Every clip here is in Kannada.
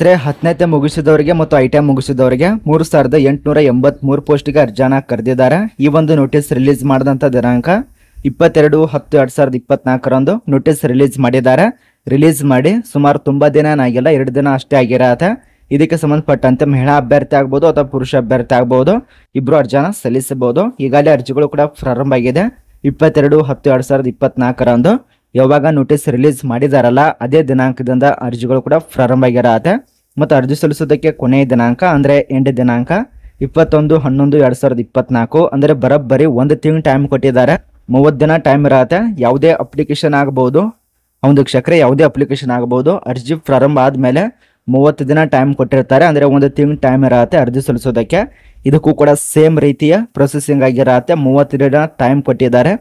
ತ್ರೆ ಹತ್ತನೇ ಮುಗಿಸಿದವರಿಗೆ ಮತ್ತು ಐ ಟಿ ಮುಗಿಸಿದವರಿಗೆ ಮೂರು ಸಾವಿರದ ಎಂಟುನೂರ ಎಂಬತ್ತ್ ಮೂರು ಪೋಸ್ಟ್ಗೆ ಕರೆದಿದ್ದಾರೆ ಈ ಒಂದು ನೋಟಿಸ್ ರಿಲೀಸ್ ಮಾಡಿದಂತ ದಿನಾಂಕ ಇಪ್ಪತ್ತೆರಡು ಹತ್ತು ಎರಡು ಸಾವಿರದ ಇಪ್ಪತ್ನಾಲ್ಕರಂದು ನೋಟಿಸ್ ರಿಲೀಸ್ ಮಾಡಿದ್ದಾರೆ ರಿಲೀಸ್ ಮಾಡಿ ಸುಮಾರು ತುಂಬಾ ದಿನ ಏನಾಗಿಲ್ಲ ಎರಡು ದಿನ ಅಷ್ಟೇ ಆಗಿರತ್ತೆ ಇದಕ್ಕೆ ಸಂಬಂಧಪಟ್ಟಂತೆ ಮಹಿಳಾ ಅಭ್ಯರ್ಥಿ ಆಗ್ಬೋದು ಅಥವಾ ಪುರುಷ ಅಭ್ಯರ್ಥಿ ಆಗ್ಬೋದು ಇಬ್ರು ಅರ್ಜಿನ ಸಲ್ಲಿಸಬಹುದು ಈಗಾಗಲೇ ಅರ್ಜಿಗಳು ಕೂಡ ಪ್ರಾರಂಭ ಆಗಿದೆ ಇಪ್ಪತ್ತೆರಡು ಹತ್ತು ಎರಡು ಸಾವಿರದ ಇಪ್ಪತ್ನಾಲ್ಕರಂದು ಯಾವಾಗ ನೋಟಿಸ್ ರಿಲೀಸ್ ಮಾಡಿದಾರಲ್ಲ ಅದೇ ದಿನಾಂಕದಿಂದ ಅರ್ಜಿಗಳು ಕೂಡ ಪ್ರಾರಂಭ ಆಗಿರತ್ತೆ ಮತ್ತು ಅರ್ಜಿ ಸಲ್ಲಿಸೋದಕ್ಕೆ ಕೊನೆಯ ದಿನಾಂಕ ಅಂದರೆ ಎಂಟು ದಿನಾಂಕ ಇಪ್ಪತ್ತೊಂದು ಹನ್ನೊಂದು ಎರಡು ಸಾವಿರದ ಇಪ್ಪತ್ನಾಲ್ಕು ಅಂದರೆ ಬರೋಬ್ಬರಿ ಒಂದು ತಿಂಗ್ಳು ಟೈಮ್ ಕೊಟ್ಟಿದ್ದಾರೆ ಮೂವತ್ತು ದಿನ ಟೈಮ್ ಇರತ್ತೆ ಯಾವುದೇ ಅಪ್ಲಿಕೇಶನ್ ಆಗ್ಬೋದು ಒಂದು ಕ್ಷಕ್ರೆ ಯಾವುದೇ ಅಪ್ಲಿಕೇಶನ್ ಆಗ್ಬೋದು ಅರ್ಜಿ ಪ್ರಾರಂಭ ಆದಮೇಲೆ ಮೂವತ್ತು ದಿನ ಟೈಮ್ ಕೊಟ್ಟಿರ್ತಾರೆ ಅಂದರೆ ಒಂದು ತಿಂಗ್ ಟೈಮ್ ಇರತ್ತೆ ಅರ್ಜಿ ಸಲ್ಲಿಸೋದಕ್ಕೆ ಇದಕ್ಕೂ ಕೂಡ ಸೇಮ್ ರೀತಿಯ ಪ್ರೊಸೆಸಿಂಗ್ ಆಗಿರತ್ತೆ ಮೂವತ್ತು ದಿನ ಟೈಮ್ ಕೊಟ್ಟಿದ್ದಾರೆ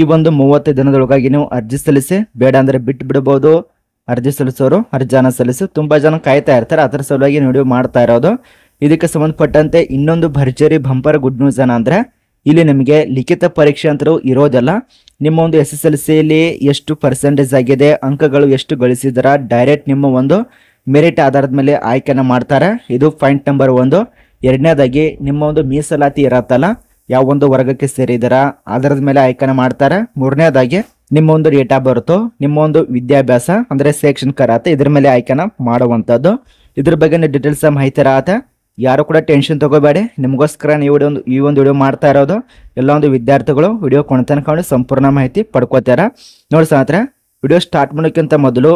ಈ ಒಂದು ಮೂವತ್ತು ದಿನದೊಳಗಾಗಿ ನೀವು ಅರ್ಜಿ ಸಲ್ಲಿಸಿ ಬೇಡ ಅಂದರೆ ಬಿಟ್ಟು ಬಿಡಬಹುದು ಅರ್ಜಿ ಸಲ್ಲಿಸೋರು ಅರ್ಜಿಯನ್ನು ಸಲ್ಲಿಸಿ ತುಂಬ ಜನ ಕಾಯ್ತಾ ಇರ್ತಾರೆ ಅದರ ಸಲುವಾಗಿ ವಿಡಿಯೋ ಮಾಡ್ತಾ ಇರೋದು ಇದಕ್ಕೆ ಸಂಬಂಧಪಟ್ಟಂತೆ ಇನ್ನೊಂದು ಭರ್ಜರಿ ಬಂಪರ್ ಗುಡ್ ನ್ಯೂಸ್ ಏನಂದ್ರೆ ಇಲ್ಲಿ ನಿಮಗೆ ಲಿಖಿತ ಪರೀಕ್ಷೆ ಅಂತರೂ ಇರೋದಲ್ಲ ನಿಮ್ಮ ಒಂದು ಎಸ್ ಎಸ್ ಎಲ್ ಸಿಯಲ್ಲಿ ಎಷ್ಟು ಪರ್ಸೆಂಟೇಜ್ ಆಗಿದೆ ಅಂಕಗಳು ಎಷ್ಟು ಗಳಿಸಿದ್ರ ಡೈರೆಕ್ಟ್ ನಿಮ್ಮ ಒಂದು ಮೆರಿಟ್ ಆಧಾರದ ಮೇಲೆ ಆಯ್ಕೆನ ಮಾಡ್ತಾರೆ ಇದು ಪಾಯಿಂಟ್ ನಂಬರ್ ಒಂದು ಎರಡನೇದಾಗಿ ನಿಮ್ಮ ಒಂದು ಮೀಸಲಾತಿ ಇರತ್ತಲ್ಲ ಯಾವ ಒಂದು ವರ್ಗಕ್ಕೆ ಸೇರಿದಾರ ಅದರ ಮೇಲೆ ಆಯ್ಕನ ಮಾಡ್ತಾರೆ ಮೂರನೇದಾಗಿ ನಿಮ್ಮ ಒಂದು ಡೇಟ್ ಆಫ್ ನಿಮ್ಮ ಒಂದು ವಿದ್ಯಾಭ್ಯಾಸ ಅಂದ್ರೆ ಶೈಕ್ಷಣಿಕ ಕರಾತ ಇದ್ರ ಮೇಲೆ ಆಯ್ಕೆನ ಮಾಡುವಂತದ್ದು ಇದ್ರ ಬಗ್ಗೆ ನೀವು ಡೀಟೇಲ್ಸ್ ಮಾಹಿತಿ ರಾತ ಯಾರು ಕೂಡ ಟೆನ್ಷನ್ ತಗೋಬೇಡಿ ನಿಮಗೋಸ್ಕರ ನೀವು ಒಂದು ಈ ಒಂದು ವಿಡಿಯೋ ಮಾಡ್ತಾ ಇರೋದು ಎಲ್ಲ ಒಂದು ವಿದ್ಯಾರ್ಥಿಗಳು ವಿಡಿಯೋ ಕೊಂಡು ಸಂಪೂರ್ಣ ಮಾಹಿತಿ ಪಡ್ಕೋತಾರ ನೋಡಿ ಸ್ನೇಹಿತರೆ ವಿಡಿಯೋ ಸ್ಟಾರ್ಟ್ ಮಾಡೋಕ್ಕಿಂತ ಮೊದಲು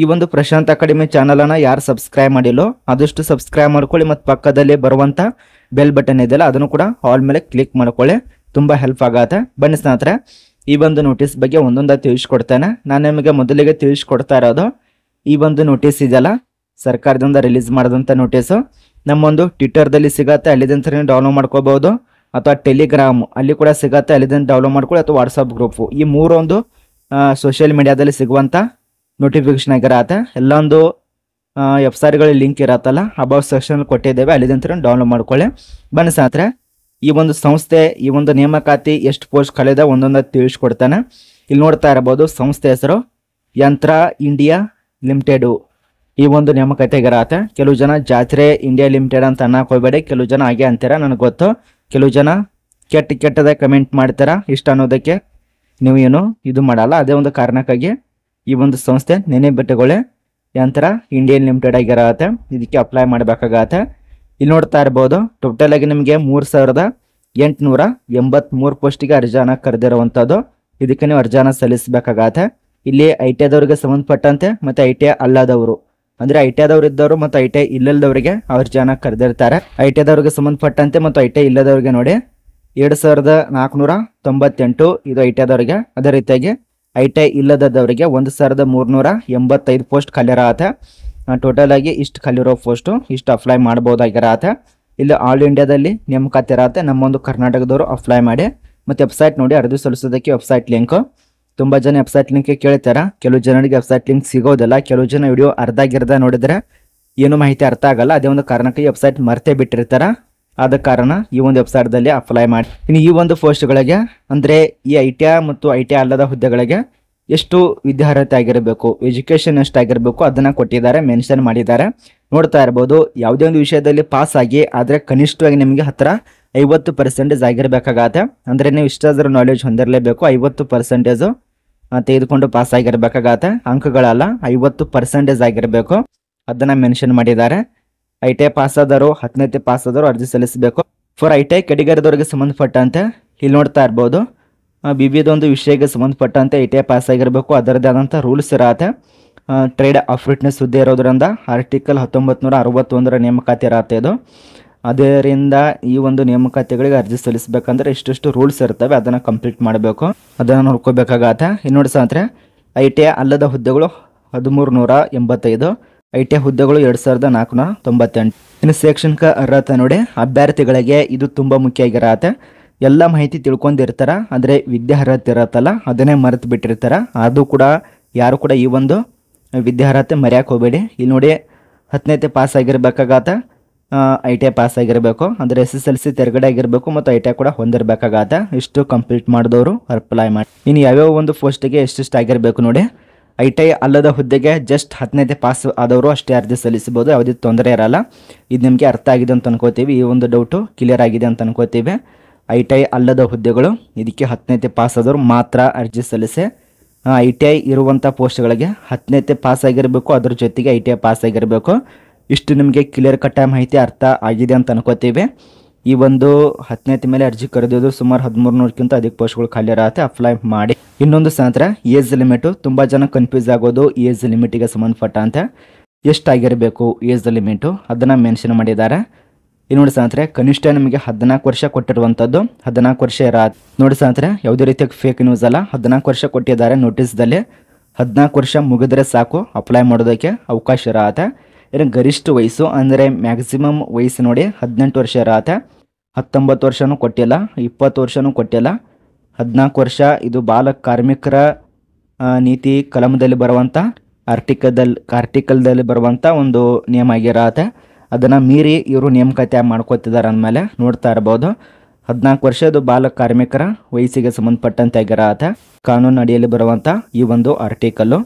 ಈ ಒಂದು ಪ್ರಶಾಂತ್ ಅಕಾಡೆಮಿ ಚಾನಲನ್ನು ಯಾರು ಸಬ್ಸ್ಕ್ರೈಬ್ ಮಾಡಿಲ್ಲೋ ಅದಷ್ಟು ಸಬ್ಸ್ಕ್ರೈಬ್ ಮಾಡ್ಕೊಳ್ಳಿ ಮತ್ತು ಪಕ್ಕದಲ್ಲಿ ಬರುವಂಥ ಬೆಲ್ ಬಟನ್ ಇದೆಯಲ್ಲ ಅದನ್ನು ಕೂಡ ಆಲ್ ಮೇಲೆ ಕ್ಲಿಕ್ ಮಾಡ್ಕೊಳ್ಳಿ ತುಂಬ ಹೆಲ್ಪ್ ಆಗತ್ತೆ ಬನ್ನಿ ಸ್ನೇಹಿತರೆ ಈ ಒಂದು ನೋಟಿಸ್ ಬಗ್ಗೆ ಒಂದೊಂದ ತಿಳಿಸ್ಕೊಡ್ತೇನೆ ನಾನು ನಿಮಗೆ ಮೊದಲಿಗೆ ತಿಳಿಸ್ಕೊಡ್ತಾ ಇರೋದು ಈ ಒಂದು ನೋಟಿಸ್ ಇದೆಯಲ್ಲ ಸರ್ಕಾರದಿಂದ ರಿಲೀಸ್ ಮಾಡಿದಂಥ ನೋಟಿಸು ನಮ್ಮೊಂದು ಟ್ವಿಟರ್ದಲ್ಲಿ ಸಿಗತ್ತೆ ಅಲ್ಲಿದಂತ ಡೌನ್ಲೋಡ್ ಮಾಡ್ಕೋಬಹುದು ಅಥವಾ ಟೆಲಿಗ್ರಾಮ್ ಅಲ್ಲಿ ಕೂಡ ಸಿಗತ್ತೆ ಅಲ್ಲಿಂದ ಡೌನ್ಲೋಡ್ ಮಾಡ್ಕೊಳ್ಳಿ ಅಥವಾ ವಾಟ್ಸಪ್ ಗ್ರೂಪು ಈ ಮೂರೊಂದು ಸೋಷಿಯಲ್ ಮೀಡಿಯಾದಲ್ಲಿ ಸಿಗುವಂಥ ನೋಟಿಫಿಕೇಶನ್ ಆಗಿರತ್ತೆ ಎಲ್ಲೊಂದು ವೆಬ್ಸೈಟ್ಗಳಿಗೆ ಲಿಂಕ್ ಇರತ್ತಲ್ಲ ಅಬೌ ಸೆಕ್ಷನ್ ಕೊಟ್ಟಿದ್ದೇವೆ ಅಲ್ಲಿದಂತರ ಡೌನ್ಲೋಡ್ ಮಾಡ್ಕೊಳ್ಳಿ ಬನ್ನಿ ಸಾತ್ರ ಈ ಒಂದು ಸಂಸ್ಥೆ ಈ ಒಂದು ನೇಮಕಾತಿ ಎಷ್ಟು ಪೋಸ್ಟ್ ಕಳೆದ ಒಂದೊಂದು ತಿಳಿಸ್ಕೊಡ್ತಾನೆ ಇಲ್ಲಿ ನೋಡ್ತಾ ಇರಬಹುದು ಸಂಸ್ಥೆ ಹೆಸರು ಯಂತ್ರ ಇಂಡಿಯಾ ಲಿಮಿಟೆಡು ಈ ಒಂದು ನೇಮಕಾತಿ ಆಗಿರತ್ತೆ ಕೆಲವು ಜನ ಜಾತ್ರೆ ಇಂಡಿಯಾ ಲಿಮಿಟೆಡ್ ಅಂತ ಅನ್ನಕ್ಕೆ ಹೋಗ್ಬೇಡಿ ಕೆಲವು ಜನ ಹಾಗೆ ಅಂತೀರ ನನಗೆ ಗೊತ್ತು ಕೆಲವು ಜನ ಕೆಟ್ಟ ಕೆಟ್ಟದ ಕಮೆಂಟ್ ಮಾಡ್ತಾರ ಇಷ್ಟ ಅನ್ನೋದಕ್ಕೆ ನೀವು ಏನು ಇದು ಮಾಡಲ್ಲ ಅದೇ ಒಂದು ಕಾರಣಕ್ಕಾಗಿ ಈ ಒಂದು ಸಂಸ್ಥೆ ನೆನೆ ಬೆಟ್ಟಗಳೇ ನಂತರ ಇಂಡಿಯನ್ ಲಿಮಿಟೆಡ್ ಆಗಿರತ್ತೆ ಇದಕ್ಕೆ ಅಪ್ಲೈ ಮಾಡಬೇಕಾಗತ್ತೆ ಇಲ್ಲಿ ನೋಡ್ತಾ ಇರ್ಬೋದು ಟೋಟಲ್ ಆಗಿ ನಿಮಗೆ ಮೂರು ಸಾವಿರದ ಎಂಟುನೂರ ಎಂಬತ್ಮೂರು ಪೋಸ್ಟಿಗೆ ಅರ್ಜಾನ ಕರೆದಿರುವಂಥದ್ದು ಇದಕ್ಕೆ ನೀವು ಅರ್ಜಾನ ಸಲ್ಲಿಸಬೇಕಾಗತ್ತೆ ಇಲ್ಲಿ ಐ ಟಿ ಐದವ್ರಿಗೆ ಸಂಬಂಧಪಟ್ಟಂತೆ ಮತ್ತು ಐ ಟಿ ಐ ಅಲ್ಲದವರು ಅಂದರೆ ಐ ಟಿ ಐದವ್ರು ಇದ್ದವರು ಮತ್ತು ಐ ಟಿ ಐ ಇಲ್ಲದವರಿಗೆ ಅರ್ಜಾನ ಕರೆದಿರ್ತಾರೆ ಐ ಟಿ ಐದವ್ರಿಗೆ ಸಂಬಂಧಪಟ್ಟಂತೆ ಮತ್ತು ಐ ಟಿ ಐ ಇಲ್ಲದವ್ರಿಗೆ ನೋಡಿ ಎರಡು ಸಾವಿರದ ನಾಲ್ಕುನೂರ ತೊಂಬತ್ತೆಂಟು ಇದು ಐ ಟಿ ಐದವ್ರಿಗೆ ಅದೇ ರೀತಿಯಾಗಿ ಐ ಟಿ ಐ ಇಲ್ಲದವರಿಗೆ ಒಂದು ಸಾವಿರದ ಮೂರುನೂರ ಎಂಬತ್ತೈದು ಪೋಸ್ಟ್ ಖಾಲಿರತ್ತೆ ಟೋಟಲ್ ಆಗಿ ಇಷ್ಟು ಖಾಲಿರೋ ಪೋಸ್ಟು ಇಷ್ಟು ಅಪ್ಲೈ ಮಾಡ್ಬೋದಾಗಿರತ್ತೆ ಇಲ್ಲಿ ಆಲ್ ಇಂಡಿಯಾದಲ್ಲಿ ನೇಮಕಾತಿ ಇರತ್ತೆ ನಮ್ಮೊಂದು ಕರ್ನಾಟಕದವರು ಅಪ್ಲೈ ಮಾಡಿ ಮತ್ತು ವೆಬ್ಸೈಟ್ ನೋಡಿ ಅರ್ಜಿ ಸಲ್ಲಿಸೋದಕ್ಕೆ ವೆಬ್ಸೈಟ್ ಲಿಂಕು ತುಂಬ ಜನ ವೆಬ್ಸೈಟ್ ಲಿಂಕ್ ಕೇಳ್ತಾರೆ ಕೆಲವು ಜನರಿಗೆ ವೆಬ್ಸೈಟ್ ಲಿಂಕ್ ಸಿಗೋದಿಲ್ಲ ಕೆಲವು ಜನ ವಿಡಿಯೋ ಅರ್ಧ ಗಿರ್ಧ ನೋಡಿದರೆ ಏನು ಮಾಹಿತಿ ಅರ್ಥ ಆಗಲ್ಲ ಅದೇ ಒಂದು ಕಾರಣಕ್ಕೆ ವೆಬ್ಸೈಟ್ ಮರ್ತೇ ಬಿಟ್ಟಿರ್ತಾರೆ ಆದ ಕಾರಣ ಈ ಒಂದು ವೆಬ್ಸೈಟ್ದಲ್ಲಿ ಅಪ್ಲೈ ಮಾಡಿ ಇನ್ನು ಈ ಒಂದು ಪೋಸ್ಟ್ಗಳಿಗೆ ಅಂದರೆ ಈ ಐ ಟಿ ಐ ಮತ್ತು ಐ ಟಿ ಐ ಅಲ್ಲದ ಹುದ್ದೆಗಳಿಗೆ ಎಷ್ಟು ವಿದ್ಯಾರ್ಹತೆ ಆಗಿರಬೇಕು ಎಜುಕೇಷನ್ ಎಷ್ಟಾಗಿರಬೇಕು ಅದನ್ನು ಕೊಟ್ಟಿದ್ದಾರೆ ಮೆನ್ಷನ್ ಮಾಡಿದ್ದಾರೆ ನೋಡ್ತಾ ಇರ್ಬೋದು ಯಾವುದೇ ಒಂದು ವಿಷಯದಲ್ಲಿ ಪಾಸ್ ಆಗಿ ಆದರೆ ಕನಿಷ್ಠವಾಗಿ ನಿಮಗೆ ಹತ್ರ ಐವತ್ತು ಪರ್ಸೆಂಟೇಜ್ ಆಗಿರಬೇಕಾಗತ್ತೆ ಅಂದರೆ ನೀವು ಇಷ್ಟಾದರೂ ನಾಲೆಜ್ ಹೊಂದಿರಲೇಬೇಕು ಐವತ್ತು ಪರ್ಸೆಂಟೇಜು ತೆಗೆದುಕೊಂಡು ಪಾಸ್ ಆಗಿರಬೇಕಾಗತ್ತೆ ಅಂಕಗಳಲ್ಲ ಐವತ್ತು ಪರ್ಸೆಂಟೇಜ್ ಆಗಿರಬೇಕು ಅದನ್ನು ಮೆನ್ಷನ್ ಮಾಡಿದ್ದಾರೆ ಐ ಟಿ ಐ ಪಾಸ್ ಆದವರು ಹತ್ತನೇ ಪಾಸ್ ಆದವರು ಅರ್ಜಿ ಸಲ್ಲಿಸಬೇಕು ಫಾರ್ ಐ ಟಿ ಐ ಕೆಟಗರಿದವರಿಗೆ ಸಂಬಂಧಪಟ್ಟಂತೆ ಇಲ್ಲಿ ನೋಡ್ತಾ ಇರ್ಬೋದು ವಿವಿಧ ಒಂದು ವಿಷಯಕ್ಕೆ ಸಂಬಂಧಪಟ್ಟಂತೆ ಐ ಟಿ ಐ ಪಾಸ್ ಆಗಿರಬೇಕು ಅದರದ್ದೇ ಆದಂಥ ರೂಲ್ಸ್ ಇರತ್ತೆ ಟ್ರೇಡ್ ಆಫ್ ಫಿಟ್ನೆಸ್ ಸುದ್ದಿ ಇರೋದ್ರಿಂದ ಆರ್ಟಿಕಲ್ ಹತ್ತೊಂಬತ್ತು ನೂರ ಅರವತ್ತೊಂದರ ನೇಮಕಾತಿ ಇರತ್ತೆ ಇದು ಅದರಿಂದ ಈ ಒಂದು ನೇಮಕಾತಿಗಳಿಗೆ ಅರ್ಜಿ ಸಲ್ಲಿಸಬೇಕಂದ್ರೆ ಇಷ್ಟಿಷ್ಟು ರೂಲ್ಸ್ ಇರ್ತವೆ ಅದನ್ನು ಕಂಪ್ಲೀಟ್ ಮಾಡಬೇಕು ಅದನ್ನು ನೋಡ್ಕೋಬೇಕಾಗತ್ತೆ ಇನ್ನು ನೋಡಿ ಅಂದರೆ ಐ ಟಿ ಐ ಅಲ್ಲದ ಹುದ್ದೆಗಳು ಹದಿಮೂರು ನೂರ ಎಂಬತ್ತೈದು ಐ ಟಿ ಹುದ್ದೆಗಳು ಎರಡ್ ಸಾವಿರದ ನಾಲ್ಕುನೂರ ತೊಂಬತ್ತೆಂಟು ಇನ್ನು ಶೈಕ್ಷಣಿಕ ಅರ್ಹತೆ ನೋಡಿ ಅಭ್ಯರ್ಥಿಗಳಿಗೆ ಇದು ತುಂಬ ಮುಖ್ಯ ಆಗಿರತ್ತೆ ಎಲ್ಲ ಮಾಹಿತಿ ತಿಳ್ಕೊಂಡಿರ್ತಾರ ಆದರೆ ಅರ್ಹತೆ ಇರತ್ತಲ್ಲ ಅದನ್ನೇ ಮರೆತು ಬಿಟ್ಟಿರ್ತಾರ ಅದು ಕೂಡ ಯಾರು ಕೂಡ ಈ ಒಂದು ಅರ್ಹತೆ ಮರೆಯೋಕೆ ಹೋಗಬೇಡಿ ಇಲ್ಲಿ ನೋಡಿ ಹತ್ತನೇತೆ ಪಾಸ್ ಆಗಿರ್ಬೇಕಾಗತ್ತ ಐ ಟಿ ಐ ಪಾಸ್ ಆಗಿರಬೇಕು ಅಂದರೆ ಎಸ್ ಎಸ್ ಎಲ್ ಸಿ ತೆರಗಡೆ ಆಗಿರಬೇಕು ಮತ್ತು ಐ ಟಿ ಐ ಕೂಡ ಹೊಂದಿರಬೇಕಾಗತ್ತೆ ಇಷ್ಟು ಕಂಪ್ಲೀಟ್ ಮಾಡಿದವರು ಅಪ್ಲೈ ಮಾಡಿ ಇನ್ನು ಯಾವ್ಯಾವ ಒಂದು ಪೋಸ್ಟಿಗೆ ಎಷ್ಟೆಷ್ಟು ಆಗಿರಬೇಕು ನೋಡಿ ಐ ಟಿ ಐ ಅಲ್ಲದ ಹುದ್ದೆಗೆ ಜಸ್ಟ್ ಹತ್ತನೇ ಪಾಸ್ ಆದವರು ಅಷ್ಟೇ ಅರ್ಜಿ ಸಲ್ಲಿಸಬಹುದು ಯಾವುದೇ ತೊಂದರೆ ಇರಲ್ಲ ಇದು ನಿಮಗೆ ಅರ್ಥ ಆಗಿದೆ ಅಂತ ಅನ್ಕೋತೀವಿ ಈ ಒಂದು ಡೌಟು ಕ್ಲಿಯರ್ ಆಗಿದೆ ಅಂತ ಅನ್ಕೋತೀವಿ ಐ ಟಿ ಐ ಅಲ್ಲದ ಹುದ್ದೆಗಳು ಇದಕ್ಕೆ ಹತ್ತನೇತೆ ಪಾಸ್ ಆದವರು ಮಾತ್ರ ಅರ್ಜಿ ಸಲ್ಲಿಸಿ ಐ ಟಿ ಐ ಇರುವಂಥ ಪೋಸ್ಟ್ಗಳಿಗೆ ಹತ್ತನೇತೆ ಪಾಸ್ ಆಗಿರಬೇಕು ಅದ್ರ ಜೊತೆಗೆ ಐ ಟಿ ಐ ಪಾಸ್ ಆಗಿರಬೇಕು ಇಷ್ಟು ನಿಮಗೆ ಕ್ಲಿಯರ್ ಕಟ್ಟ ಮಾಹಿತಿ ಅರ್ಥ ಆಗಿದೆ ಅಂತ ಅನ್ಕೋತೀವಿ ಈ ಒಂದು ಹತ್ತನೇ ಮೇಲೆ ಅರ್ಜಿ ಕರೆದಿದ್ದು ಸುಮಾರು ಹದಿಮೂರು ನೂರಕ್ಕಿಂತ ಅಧಿಕ ಪೋಸ್ಟ್ಗಳು ಖಾಲಿ ಇರತ್ತೆ ಅಪ್ಲೈ ಮಾಡಿ ಇನ್ನೊಂದು ಸಂತರ ಏಜ್ ಲಿಮಿಟು ತುಂಬ ಜನ ಕನ್ಫ್ಯೂಸ್ ಆಗೋದು ಏಜ್ ಲಿಮಿಟಿಗೆ ಸಂಬಂಧಪಟ್ಟ ಅಂತ ಎಷ್ಟಾಗಿರಬೇಕು ಏಜ್ ಲಿಮಿಟು ಅದನ್ನು ಮೆನ್ಷನ್ ಮಾಡಿದ್ದಾರೆ ಇನ್ನೊಂದು ನೋಡಿ ಸಾಂತ್ರೆ ಕನಿಷ್ಠ ನಿಮಗೆ ಹದಿನಾಲ್ಕು ವರ್ಷ ಕೊಟ್ಟಿರುವಂಥದ್ದು ಹದಿನಾಲ್ಕು ವರ್ಷ ಇರ ನೋಡಿ ಸಾಂತ್ರೆ ಯಾವುದೇ ರೀತಿಯ ಫೇಕ್ ನ್ಯೂಸ್ ಅಲ್ಲ ಹದಿನಾಲ್ಕು ವರ್ಷ ಕೊಟ್ಟಿದ್ದಾರೆ ದಲ್ಲಿ ಹದಿನಾಲ್ಕು ವರ್ಷ ಮುಗಿದ್ರೆ ಸಾಕು ಅಪ್ಲೈ ಮಾಡೋದಕ್ಕೆ ಅವಕಾಶ ಇರತ್ತೆ ಇನ್ನು ಗರಿಷ್ಠ ವಯಸ್ಸು ಅಂದರೆ ಮ್ಯಾಕ್ಸಿಮಮ್ ವಯಸ್ಸು ನೋಡಿ ಹದಿನೆಂಟು ವರ್ಷ ಇರತ್ತೆ ಹತ್ತೊಂಬತ್ತು ವರ್ಷನೂ ಕೊಟ್ಟಿಲ್ಲ ಇಪ್ಪತ್ತು ವರ್ಷನೂ ಕೊಟ್ಟಿಲ್ಲ ಹದಿನಾಲ್ಕು ವರ್ಷ ಇದು ಬಾಲ ಕಾರ್ಮಿಕರ ನೀತಿ ಕಲಮದಲ್ಲಿ ಬರುವಂಥ ಆರ್ಟಿಕಲ್ದಲ್ಲಿ ಆರ್ಟಿಕಲ್ದಲ್ಲಿ ಬರುವಂಥ ಒಂದು ನಿಯಮ ಆಗಿರತ್ತೆ ಅದನ್ನು ಮೀರಿ ಇವರು ನೇಮಕತೆ ಮಾಡ್ಕೋತಿದ್ದಾರೆ ಅಂದಮೇಲೆ ನೋಡ್ತಾ ಇರ್ಬೋದು ಹದಿನಾಲ್ಕು ವರ್ಷದ ಬಾಲ ಕಾರ್ಮಿಕರ ವಯಸ್ಸಿಗೆ ಸಂಬಂಧಪಟ್ಟಂತೆ ಆಗಿರತ್ತೆ ಕಾನೂನು ಅಡಿಯಲ್ಲಿ ಬರುವಂಥ ಈ ಒಂದು ಆರ್ಟಿಕಲ್ಲು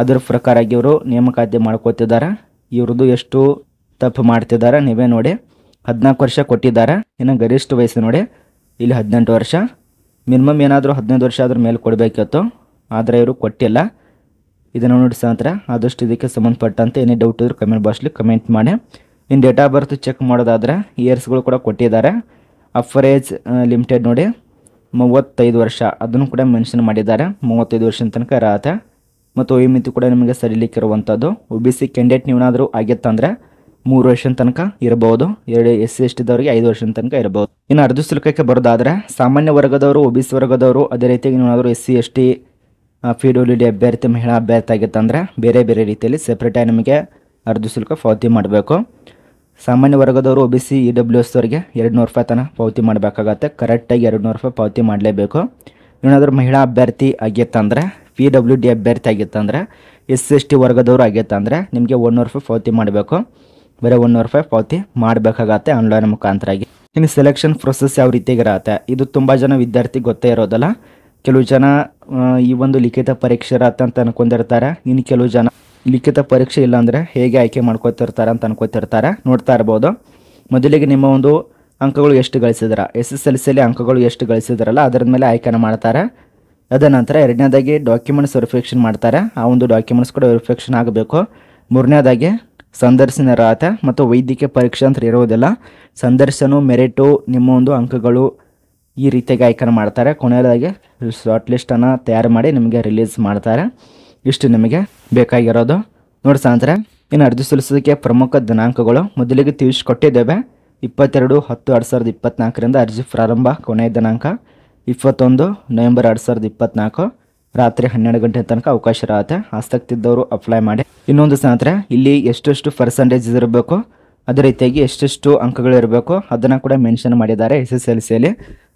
ಅದರ ಪ್ರಕಾರ ಇವರು ನೇಮಕಾತಿ ಮಾಡ್ಕೋತಿದ್ದಾರೆ ಇವ್ರದ್ದು ಎಷ್ಟು ತಪ್ಪು ಮಾಡ್ತಿದ್ದಾರೆ ನೀವೇ ನೋಡಿ ಹದಿನಾಲ್ಕು ವರ್ಷ ಕೊಟ್ಟಿದ್ದಾರೆ ಇನ್ನು ಗರಿಷ್ಠ ವಯಸ್ಸು ನೋಡಿ ಇಲ್ಲಿ ಹದಿನೆಂಟು ವರ್ಷ ಮಿನಿಮಮ್ ಏನಾದರೂ ಹದಿನೈದು ವರ್ಷ ಆದ್ರ ಮೇಲೆ ಕೊಡಬೇಕಿತ್ತು ಆದರೆ ಇವರು ಕೊಟ್ಟಿಲ್ಲ ಇದನ್ನು ನೋಡಿ ಸ್ನೇಹಿತರೆ ಆದಷ್ಟು ಇದಕ್ಕೆ ಸಂಬಂಧಪಟ್ಟಂತೆ ಏನೇ ಡೌಟ್ ಇದ್ರೂ ಕಮೆಂಟ್ ಬಾಕ್ಸ್ಲಿ ಕಮೆಂಟ್ ಮಾಡಿ ಇನ್ನು ಡೇಟ್ ಆಫ್ ಬರ್ತ್ ಚೆಕ್ ಮಾಡೋದಾದರೆ ಇಯರ್ಸ್ಗಳು ಕೂಡ ಕೊಟ್ಟಿದ್ದಾರೆ ಅಫರ್ ಲಿಮಿಟೆಡ್ ನೋಡಿ ಮೂವತ್ತೈದು ವರ್ಷ ಅದನ್ನು ಕೂಡ ಮೆನ್ಷನ್ ಮಾಡಿದ್ದಾರೆ ಮೂವತ್ತೈದು ವರ್ಷದ ತನಕ ಇರತ್ತೆ ಮತ್ತು ಈ ಮಿತಿ ಕೂಡ ನಿಮಗೆ ಸರಿಲಿಕ್ಕಿರುವಂಥದ್ದು ಒ ಬಿ ಸಿ ಕ್ಯಾಂಡಿಡೇಟ್ ನೀವೇನಾದರೂ ಆಗಿತ್ತಂದರೆ ಮೂರು ವರ್ಷದ ತನಕ ಇರಬಹುದು ಎರಡು ಎಸ್ ಸಿ ಎಸ್ ದವರಿಗೆ ಐದು ವರ್ಷದ ತನಕ ಇರಬಹುದು ಇನ್ನು ಅರ್ಧ ಶುಲ್ಕಕ್ಕೆ ಬರೋದಾದ್ರೆ ಸಾಮಾನ್ಯ ವರ್ಗದವರು ಒ ಬಿ ಸಿ ವರ್ಗದವರು ಅದೇ ರೀತಿಯಾಗಿ ಏನಾದರೂ S C S T P W D ಅಭ್ಯರ್ಥಿ ಮಹಿಳಾ ಅಭ್ಯರ್ಥಿ ಆಗಿತ್ತಂದ್ರೆ ಬೇರೆ ಬೇರೆ ರೀತಿಯಲ್ಲಿ ಸೆಪ್ರೇಟಾಗಿ ನಿಮಗೆ ಅರ್ಧ ಶುಲ್ಕ ಪಾವತಿ ಮಾಡಬೇಕು ಸಾಮಾನ್ಯ ವರ್ಗದವರು O B C E W S ಅವರಿಗೆ ಎರಡು ನೂರು ರೂಪಾಯಿ ತನಕ ಪಾವತಿ ಮಾಡಬೇಕಾಗತ್ತೆ ಕರೆಕ್ಟಾಗಿ ಎರಡು ನೂರು ರೂಪಾಯಿ ಪಾವತಿ ಮಾಡಲೇಬೇಕು ಏನಾದರೂ ಮಹಿಳಾ ಅಭ್ಯರ್ಥಿ ಆಗಿತ್ತಂದ್ರೆ ಪಿ ಡಬ್ಲ್ಯೂ ಡಿ ಅಭ್ಯರ್ಥಿ ಆಗಿತ್ತಂದ್ರೆ ಎಸ್ ಎಸ್ ಟಿ ವರ್ಗದವರು ಆಗಿತ್ತಂದ್ರೆ ನಿಮಗೆ ನೂರು ರೂಪಾಯಿ ಪಾವತಿ ಮಾಡಬೇಕು ಬರೀ ಅವರ್ ರೂಪಾಯಿ ಪಾವತಿ ಮಾಡಬೇಕಾಗತ್ತೆ ಆನ್ಲೈನ್ ಮುಖಾಂತರ ಆಗಿ ಇನ್ನು ಸೆಲೆಕ್ಷನ್ ಪ್ರೊಸೆಸ್ ಯಾವ ಇರತ್ತೆ ಇದು ತುಂಬ ಜನ ವಿದ್ಯಾರ್ಥಿ ಗೊತ್ತೇ ಇರೋದಲ್ಲ ಕೆಲವು ಜನ ಈ ಒಂದು ಲಿಖಿತ ಪರೀಕ್ಷೆ ಇರತ್ತೆ ಅಂತ ಅನ್ಕೊಂಡಿರ್ತಾರೆ ಇನ್ನು ಕೆಲವು ಜನ ಲಿಖಿತ ಪರೀಕ್ಷೆ ಇಲ್ಲಾಂದರೆ ಹೇಗೆ ಆಯ್ಕೆ ಮಾಡ್ಕೊತಿರ್ತಾರೆ ಅಂತ ಅನ್ಕೋತಿರ್ತಾರೆ ನೋಡ್ತಾ ಇರ್ಬೋದು ಮೊದಲಿಗೆ ನಿಮ್ಮ ಒಂದು ಅಂಕಗಳು ಎಷ್ಟು ಗಳಿಸಿದಾರ ಎಸ್ ಎಸ್ ಎಲ್ ಅಲ್ಲಿ ಅಂಕಗಳು ಎಷ್ಟು ಗಳಿಸಿದ್ರಲ್ಲ ಅದರ ಮೇಲೆ ಆಯ್ಕೆನ ಮಾಡ್ತಾರೆ ಅದ ನಂತರ ಎರಡನೇದಾಗಿ ಡಾಕ್ಯುಮೆಂಟ್ಸ್ ವೆರಿಫಿಕೇಷನ್ ಮಾಡ್ತಾರೆ ಆ ಒಂದು ಡಾಕ್ಯುಮೆಂಟ್ಸ್ ಕೂಡ ವೆರಿಫಿಕೇಷನ್ ಆಗಬೇಕು ಮೂರನೇದಾಗಿ ಸಂದರ್ಶನ ರಾತ ಮತ್ತು ವೈದ್ಯಕೀಯ ಪರೀಕ್ಷೆ ಅಂತ ಇರೋದಿಲ್ಲ ಸಂದರ್ಶನ ಮೆರಿಟು ನಿಮ್ಮ ಒಂದು ಅಂಕಗಳು ಈ ರೀತಿಯಾಗಿ ಆಯ್ಕೆ ಮಾಡ್ತಾರೆ ಕೊನೆಯದಾಗಿ ಶಾರ್ಟ್ ಲಿಸ್ಟನ್ನು ತಯಾರು ಮಾಡಿ ನಿಮಗೆ ರಿಲೀಸ್ ಮಾಡ್ತಾರೆ ಇಷ್ಟು ನಿಮಗೆ ಬೇಕಾಗಿರೋದು ನೋಡಿ ಸಾಂದ್ರೆ ಇನ್ನು ಅರ್ಜಿ ಸಲ್ಲಿಸೋದಕ್ಕೆ ಪ್ರಮುಖ ದಿನಾಂಕಗಳು ಮೊದಲಿಗೆ ತಿಳಿಸಿಕೊಟ್ಟಿದ್ದೇವೆ ಇಪ್ಪತ್ತೆರಡು ಹತ್ತು ಎರಡು ಸಾವಿರದ ಇಪ್ಪತ್ತ್ನಾಲ್ಕರಿಂದ ಅರ್ಜಿ ಪ್ರಾರಂಭ ಕೊನೆಯ ದಿನಾಂಕ ಇಪ್ಪತ್ತೊಂದು ನವೆಂಬರ್ ಎರಡು ಸಾವಿರದ ಇಪ್ಪತ್ತ್ನಾಲ್ಕು ರಾತ್ರಿ ಹನ್ನೆರಡು ಗಂಟೆ ತನಕ ಅವಕಾಶ ಇರತ್ತೆ ಆಸಕ್ತಿ ಇದ್ದವರು ಅಪ್ಲೈ ಮಾಡಿ ಇನ್ನೊಂದು ಸ್ನೇಹಿತರ ಇಲ್ಲಿ ಎಷ್ಟೆಷ್ಟು ಪರ್ಸೆಂಟೇಜ್ ಇರಬೇಕು ಅದೇ ರೀತಿಯಾಗಿ ಎಷ್ಟೆಷ್ಟು ಅಂಕಗಳಿರಬೇಕು ಅದನ್ನು ಕೂಡ ಮೆನ್ಷನ್ ಮಾಡಿದ್ದಾರೆ ಎಸ್ ಎಸ್ ಎಲ್ ಸಿಯಲ್ಲಿ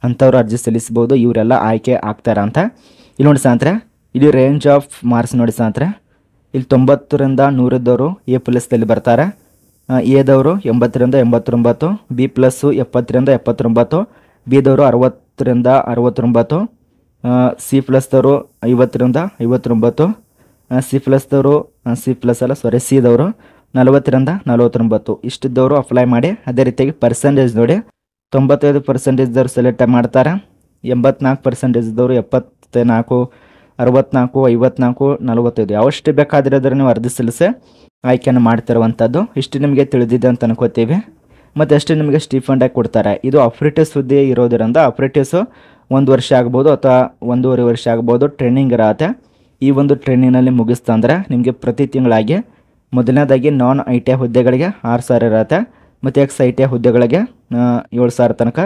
ಅಂಥವ್ರು ಅರ್ಜಿ ಸಲ್ಲಿಸ್ಬೋದು ಇವರೆಲ್ಲ ಆಯ್ಕೆ ಆಗ್ತಾರೆ ಅಂತ ಇಲ್ಲಿ ನೋಡಿ ಸಾಂತ್ರೆ ಇಲ್ಲಿ ರೇಂಜ್ ಆಫ್ ಮಾರ್ಕ್ಸ್ ನೋಡಿ ಸಾಂತ್ರೆ ಇಲ್ಲಿ ತೊಂಬತ್ತರಿಂದ ನೂರಿದ್ದವರು ಎ ಪ್ಲಸ್ದಲ್ಲಿ ಬರ್ತಾರೆ ಎದವರು ಎಂಬತ್ತರಿಂದ ಎಂಬತ್ತೊಂಬತ್ತು ಬಿ ಪ್ಲಸ್ಸು ಎಪ್ಪತ್ತರಿಂದ ಎಪ್ಪತ್ತೊಂಬತ್ತು ಬಿದವರು ಅರವತ್ತರಿಂದ ಅರವತ್ತೊಂಬತ್ತು ಸಿ ಪ್ಲಸ್ದವರು ಐವತ್ತರಿಂದ ಐವತ್ತೊಂಬತ್ತು ಸಿ ಪ್ಲಸ್ದವರು ಸಿ ಪ್ಲಸ್ ಅಲ್ಲ ಸಾರಿ ಸಿದವರು ನಲವತ್ತರಿಂದ ನಲವತ್ತೊಂಬತ್ತು ಇಷ್ಟಿದ್ದವರು ಅಪ್ಲೈ ಮಾಡಿ ಅದೇ ರೀತಿಯಾಗಿ ಪರ್ಸೆಂಟೇಜ್ ನೋಡಿ ತೊಂಬತ್ತೈದು ಪರ್ಸೆಂಟೇಜ್ದವರು ಸೆಲೆಕ್ಟ್ ಮಾಡ್ತಾರೆ ಎಂಬತ್ನಾಲ್ಕು ಪರ್ಸೆಂಟೇಜ್ದವರು ಎಪ್ಪತ್ತ ನಾಲ್ಕು ಅರವತ್ನಾಲ್ಕು ಐವತ್ನಾಲ್ಕು ನಲವತ್ತೈದು ಯಾವಷ್ಟು ಬೇಕಾದಿರೋದ್ರೆ ನೀವು ಅರ್ಜಿ ಸಲ್ಲಿಸಿ ಆಯ್ಕೆಯನ್ನು ಮಾಡ್ತಿರುವಂಥದ್ದು ಇಷ್ಟು ನಿಮಗೆ ತಿಳಿದಿದೆ ಅಂತ ಅನ್ಕೋತೀವಿ ಮತ್ತು ಅಷ್ಟೇ ನಿಮಗೆ ಸ್ಟೀಫಂಡಾಗಿ ಕೊಡ್ತಾರೆ ಇದು ಆಪ್ರೇಟಿವ್ಸ್ ಸುದ್ದಿ ಇರೋದರಿಂದ ಆಪ್ರೇಟಿವ್ಸು ಒಂದು ವರ್ಷ ಆಗ್ಬೋದು ಅಥವಾ ಒಂದೂವರೆ ವರ್ಷ ಆಗ್ಬೋದು ಟ್ರೈನಿಂಗ್ ಇರತ್ತೆ ಈ ಒಂದು ಟ್ರೈನಿಂಗ್ನಲ್ಲಿ ಮುಗಿಸ್ತಂದ್ರೆ ನಿಮಗೆ ಪ್ರತಿ ತಿಂಗಳಾಗಿ ಮೊದಲನೇದಾಗಿ ನಾನ್ ಐ ಟಿ ಐ ಹುದ್ದೆಗಳಿಗೆ ಆರು ಸಾವಿರ ಇರತ್ತೆ ಮತ್ತು ಎಕ್ಸ್ ಐ ಟಿ ಐ ಹುದ್ದೆಗಳಿಗೆ ಏಳು ಸಾವಿರ ತನಕ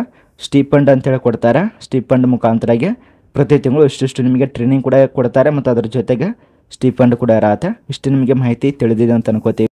ಸ್ಟೀಪಂಡ್ ಅಂತೇಳಿ ಕೊಡ್ತಾರೆ ಸ್ಟೀಪಂಡ್ ಮುಖಾಂತರಾಗಿ ಪ್ರತಿ ತಿಂಗಳು ಇಷ್ಟಿಷ್ಟು ನಿಮಗೆ ಟ್ರೈನಿಂಗ್ ಕೂಡ ಕೊಡ್ತಾರೆ ಮತ್ತು ಅದ್ರ ಜೊತೆಗೆ ಸ್ಟೀಫಂಡ್ ಕೂಡ ಇರತ್ತೆ ಇಷ್ಟು ನಿಮಗೆ ಮಾಹಿತಿ ತಿಳಿದಿದೆ ಅಂತ ಅನ್ಕೋತೀವಿ